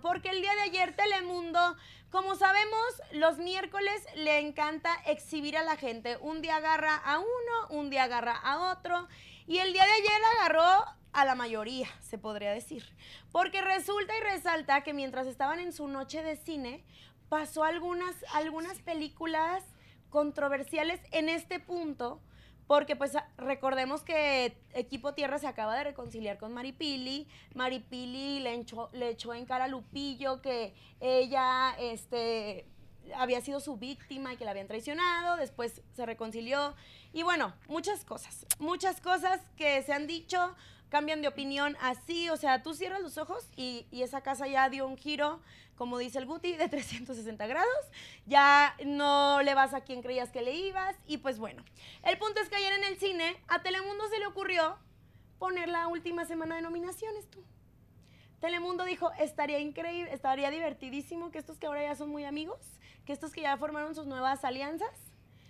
Porque el día de ayer Telemundo, como sabemos, los miércoles le encanta exhibir a la gente. Un día agarra a uno, un día agarra a otro. Y el día de ayer agarró a la mayoría, se podría decir. Porque resulta y resalta que mientras estaban en su noche de cine, pasó algunas, algunas películas controversiales en este punto porque pues ah, recordemos que Equipo Tierra se acaba de reconciliar con Maripili. Maripili le, le echó en cara a Lupillo que ella este, había sido su víctima y que la habían traicionado. Después se reconcilió. Y bueno, muchas cosas. Muchas cosas que se han dicho cambian de opinión así, o sea, tú cierras los ojos y, esa casa ya dio un giro, como dice el Guti, de 360 grados, ya no le vas a quien creías que le ibas y pues bueno, el punto es que ayer en el cine a Telemundo se le ocurrió poner la última semana de nominaciones tú. Telemundo dijo, estaría increíble, estaría divertidísimo que estos que ahora ya son muy amigos, que estos que ya formaron sus nuevas alianzas,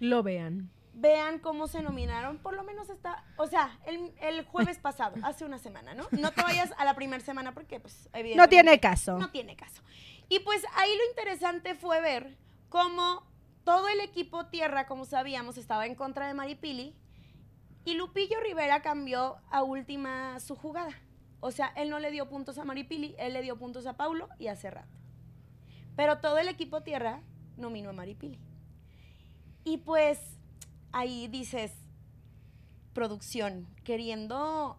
lo vean vean cómo se nominaron, por lo menos está, o sea, el, jueves pasado, hace una semana, ¿no? No te vayas a la primera semana porque, pues, evidentemente. No tiene caso. No tiene caso. Y pues ahí lo interesante fue ver cómo todo el equipo tierra, como sabíamos, estaba en contra de Maripili y Lupillo Rivera cambió a última su jugada. O sea, él no le dio puntos a Maripili, él le dio puntos a Paulo y a rato. Pero todo el equipo tierra nominó a Maripili. Y pues ahí dices, producción, queriendo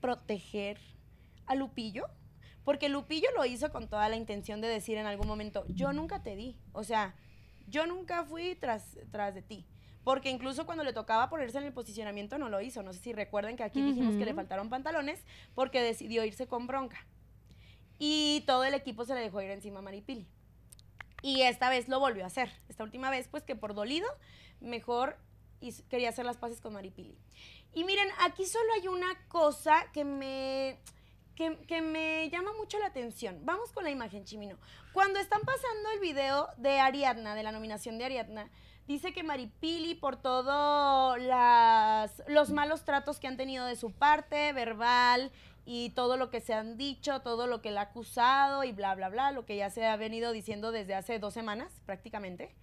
proteger a Lupillo, porque Lupillo lo hizo con toda la intención de decir en algún momento, yo nunca te di, o sea, yo nunca fui tras, de ti. Porque incluso cuando le tocaba ponerse en el posicionamiento no lo hizo. No sé si recuerden que aquí dijimos que le faltaron pantalones porque decidió irse con bronca. Y todo el equipo se le dejó ir encima a Maripili. Y esta vez lo volvió a hacer. Esta última vez, pues que por dolido, mejor y quería hacer las paces con Maripili. Y miren, aquí solo hay una cosa que me, que, me llama mucho la atención. Vamos con la imagen, Chimino. Cuando están pasando el video de Ariadna, de la nominación de Ariadna, dice que Maripili, por todos los malos tratos que han tenido de su parte, verbal y todo lo que se han dicho, todo lo que la ha acusado y bla, bla, bla, lo que ya se ha venido diciendo desde hace dos semanas prácticamente.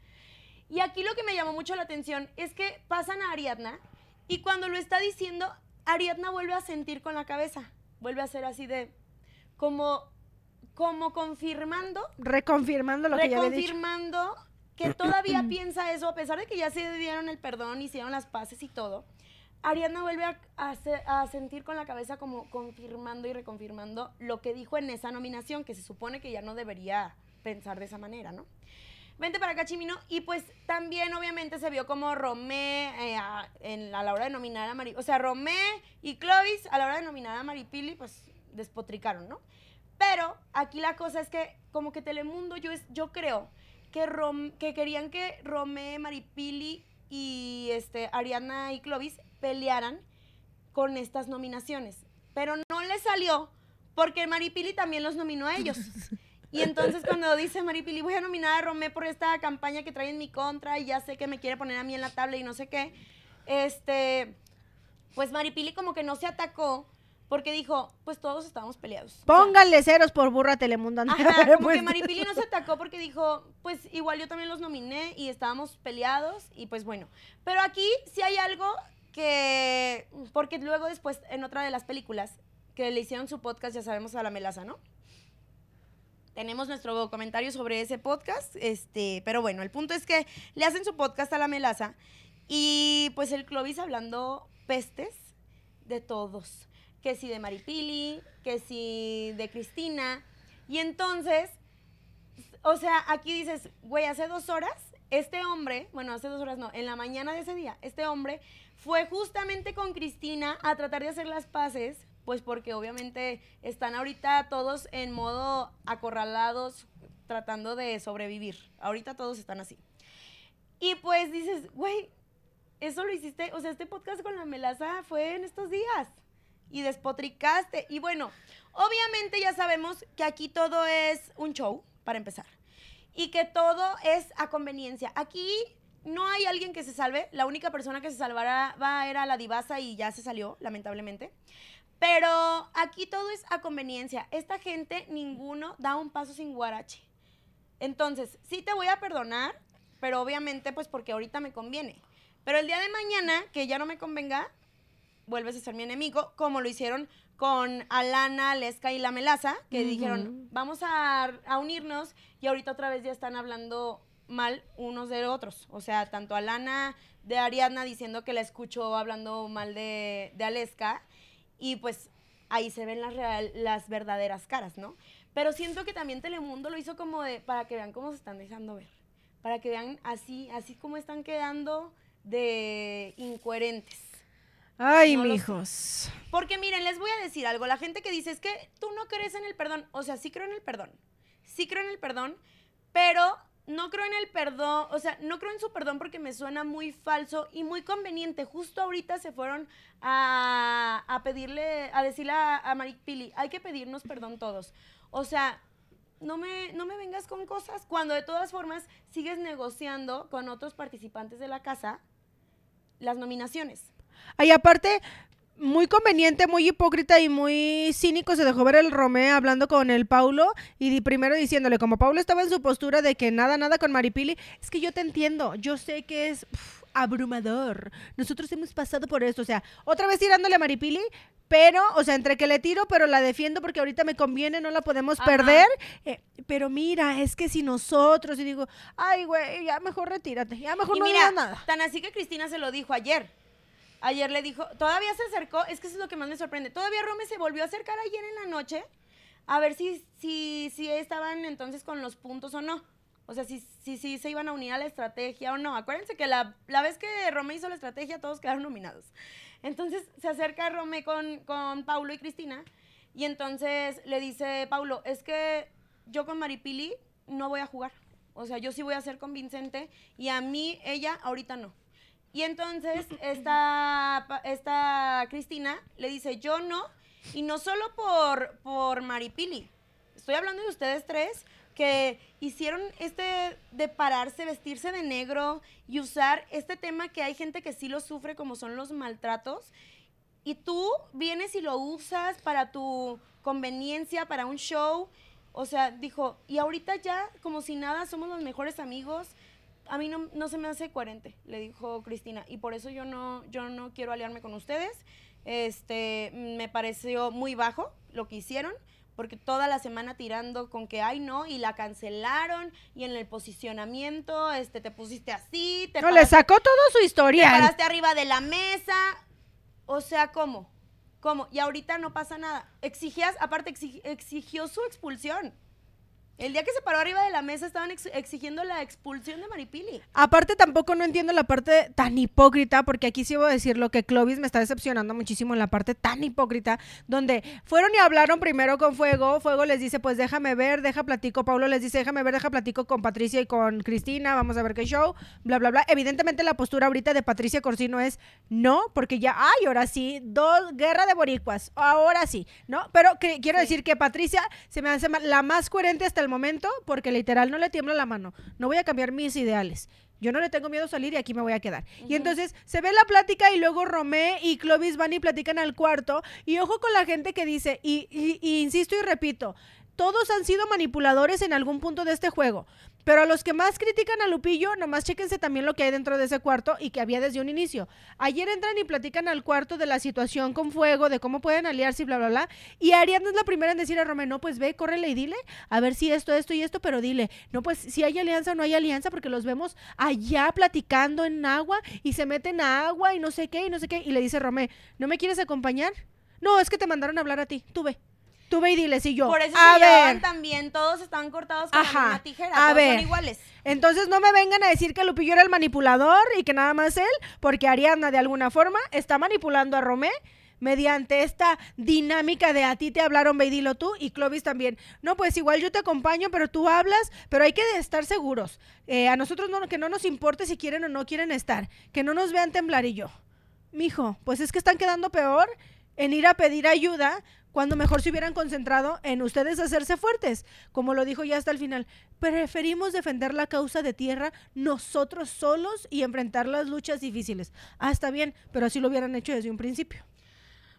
Y aquí lo que me llamó mucho la atención es que pasan a Ariadna y cuando lo está diciendo, Ariadna vuelve a sentir con la cabeza, vuelve a ser así de como como confirmando, reconfirmando lo que ya Reconfirmando que todavía piensa eso a pesar de que ya se dieron el perdón, hicieron las paces y todo. Ariadna vuelve a, a sentir con la cabeza como confirmando y reconfirmando lo que dijo en esa nominación, que se supone que ya no debería pensar de esa manera, ¿no? Vente para acá, Chimino. Y pues también, obviamente, se vio como Romé eh, a, la hora de nominar a Maripili. O sea, Romé y Clovis a la hora de nominar a Maripili, pues despotricaron, ¿no? Pero aquí la cosa es que, como que Telemundo, yo, yo creo que, que querían que Romé, Maripili y este, Ariana y Clovis pelearan con estas nominaciones. Pero no les salió porque Maripili también los nominó a ellos. Y entonces cuando dice Maripili, voy a nominar a Romé por esta campaña que trae en mi contra y ya sé que me quiere poner a mí en la tabla y no sé qué, este, pues Maripili como que no se atacó, porque dijo, pues todos estábamos peleados. Pónganle ceros por burra Telemundo. porque como que Maripili no se atacó porque dijo, pues igual yo también los nominé y estábamos peleados y pues bueno. Pero aquí sí hay algo que, porque luego después en otra de las películas que le hicieron su podcast, ya sabemos, a la melaza, ¿no? tenemos nuestro comentario sobre ese podcast. Este, pero bueno, el punto es que le hacen su podcast a la melaza y pues el Clovis hablando pestes de todos. Que si de Maripili, que si de Cristina. Y entonces, o sea, aquí dices, güey, hace dos horas, este hombre, bueno, hace dos horas no, en la mañana de ese día, este hombre fue justamente con Cristina a tratar de hacer las paces pues porque obviamente están ahorita todos en modo acorralados, tratando de sobrevivir. Ahorita todos están así. Y pues dices, güey, eso lo hiciste, o sea, este podcast con la melaza fue en estos días. Y despotricaste. Y bueno, obviamente ya sabemos que aquí todo es un show, para empezar. Y que todo es a conveniencia. Aquí no hay alguien que se salve. La única persona que se salvará va, era la divasa y ya se salió, lamentablemente. Pero aquí todo es a conveniencia. Esta gente, ninguno da un paso sin guarache. Entonces, sí te voy a perdonar, pero obviamente pues porque ahorita me conviene. Pero el día de mañana, que ya no me convenga, vuelves a ser mi enemigo, como lo hicieron con Alana, Lesca y la Melaza, que dijeron, vamos a, unirnos y ahorita otra vez ya están hablando mal unos de otros. O sea, tanto Alana de Ariadna diciendo que la escuchó hablando mal de, de y pues ahí se ven las, las verdaderas caras, ¿no? Pero siento que también Telemundo lo hizo como de, para que vean cómo se están dejando ver, para que vean así, así como están quedando de incoherentes. Ay, mis mijos. Porque miren, les voy a decir algo. La gente que dice es que tú no crees en el perdón. O sea, sí creo en el perdón. Sí creo en el perdón, pero no creo en el perdón, o sea, no creo en su perdón porque me suena muy falso y muy conveniente. Justo ahorita se fueron a, pedirle, a decirle a, a Pili, hay que pedirnos perdón todos. O sea, no me, no me vengas con cosas cuando de todas formas sigues negociando con otros participantes de la casa las nominaciones. Ay, aparte, muy conveniente, muy hipócrita y muy cínico se dejó ver el Romé hablando con el Paulo y primero diciéndole, como Paulo estaba en su postura de que nada, nada con Maripili, es que yo te entiendo, yo sé que es abrumador, nosotros hemos pasado por esto, o sea, otra vez tirándole a Maripili, pero, o sea, entre que le tiro, pero la defiendo porque ahorita me conviene, no la podemos perder, eh, pero mira, es que si nosotros, y digo, ay, güey, ya mejor retírate, ya mejor no mira, nada. Tan así que Cristina se lo dijo ayer Ayer le dijo, todavía se acercó, es que eso es lo que más me sorprende. Todavía Rome se volvió a acercar ayer en la noche a ver si, estaban entonces con los puntos o no. O sea, si, si, si se iban a unir a la estrategia o no. Acuérdense que la, vez que Rome hizo la estrategia, todos quedaron nominados. Entonces se acerca Rome con, con Paulo y Cristina y entonces le dice, Paulo, es que yo con Maripili no voy a jugar. O sea, yo sí voy a ser convincente y a mí ella ahorita no. Y entonces esta, esta Cristina le dice, yo no, y no solo por, por Maripili, estoy hablando de ustedes tres, que hicieron este de pararse, vestirse de negro y usar este tema que hay gente que sí lo sufre, como son los maltratos. Y tú vienes y lo usas para tu conveniencia, para un show. O sea, dijo, y ahorita ya, como si nada, somos los mejores amigos a mí no, se me hace coherente, le dijo Cristina, y por eso yo no, yo no quiero aliarme con ustedes. Este, me pareció muy bajo lo que hicieron, porque toda la semana tirando con que ay no y la cancelaron y en el posicionamiento este te pusiste así te no le sacó todo su historia te paraste arriba de la mesa o sea cómo cómo y ahorita no pasa nada exigías aparte exigió su expulsión el día que se paró arriba de la mesa estaban exigiendo la expulsión de Maripili. Aparte, tampoco no entiendo la parte tan hipócrita, porque aquí sí voy a decir lo que Clovis me está decepcionando muchísimo en la parte tan hipócrita, donde fueron y hablaron primero con Fuego. Fuego les dice, pues déjame ver, deja platico. Pablo les dice, déjame ver, deja platico con Patricia y con Cristina, vamos a ver qué show, bla, bla, bla. Evidentemente, la postura ahorita de Patricia Corsino es no, porque ya, ay, ahora sí, dos, guerra de boricuas, ahora sí, ¿no? Pero quiero decir que Patricia se me hace la más coherente hasta momento porque literal no le tiembla la mano. No voy a cambiar mis ideales. Yo no le tengo miedo a salir y aquí me voy a quedar. Y entonces se ve la plática y luego Romé y Clovis van y platican al cuarto. Y ojo con la gente que dice, y insisto y repito, todos han sido manipuladores en algún punto de este juego. Pero a los que más critican a Lupillo, nomás chéquense también lo que hay dentro de ese cuarto y que había desde un inicio. Ayer entran y platican al cuarto de la situación con Fuego, de cómo pueden aliarse y bla, bla, bla. Y Ariadna es la primera en decir a Romé, no, pues ve, córrele y dile, a ver si esto, esto y esto, pero dile, no, pues si hay alianza o no hay alianza, porque los vemos allá platicando en agua y se meten a agua y no sé qué y no sé qué. Y le dice Romeo, ¿no me quieres acompañar? No, es que te mandaron a hablar a ti, tú ve. Tú ve y yo. Por eso a también, todos están cortados con la tijera, a ver. son iguales. Entonces no me vengan a decir que Lupillo era el manipulador y que nada más él, porque Ariana de alguna forma está manipulando a Romé mediante esta dinámica de a ti te hablaron, ve tú, y Clovis también. No, pues igual yo te acompaño, pero tú hablas, pero hay que estar seguros. Eh, a nosotros no, que no nos importe si quieren o no quieren estar, que no nos vean temblar y yo. Mijo, pues es que están quedando peor en ir a pedir ayuda cuando mejor se hubieran concentrado en ustedes hacerse fuertes, como lo dijo ya hasta el final. Preferimos defender la causa de tierra nosotros solos y enfrentar las luchas difíciles. Ah, está bien, pero así lo hubieran hecho desde un principio.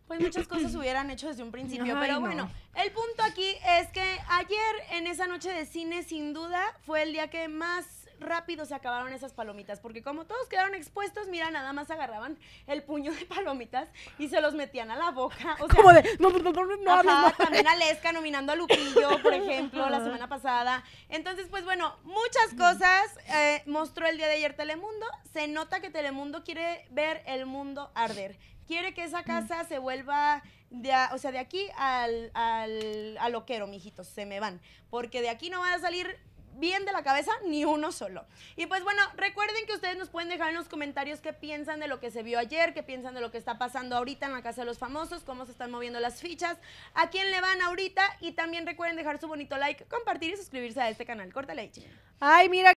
Pues muchas cosas hubieran hecho desde un principio, pero bueno, el punto aquí es que ayer en esa noche de cine sin duda fue el día que más rápido se acabaron esas palomitas, porque como todos quedaron expuestos, mira, nada más agarraban el puño de palomitas y se los metían a la boca. O sea, como de, no, no, no, no también a Lesca nominando a Lupillo, por ejemplo, la semana pasada. Entonces, pues bueno, muchas mm. cosas eh, mostró el día de ayer Telemundo. Se nota que Telemundo quiere ver el mundo arder. Quiere que esa mm. casa se vuelva de o sea, de aquí al, al, mijitos, se me van. Porque de aquí no van a salir bien de la cabeza ni uno solo. Y pues bueno, recuerden que ustedes nos pueden dejar en los comentarios qué piensan de lo que se vio ayer, qué piensan de lo que está pasando ahorita en la Casa de los Famosos, cómo se están moviendo las fichas, a quién le van ahorita y también recuerden dejar su bonito like, compartir y suscribirse a este canal. Córtale, Ay, mira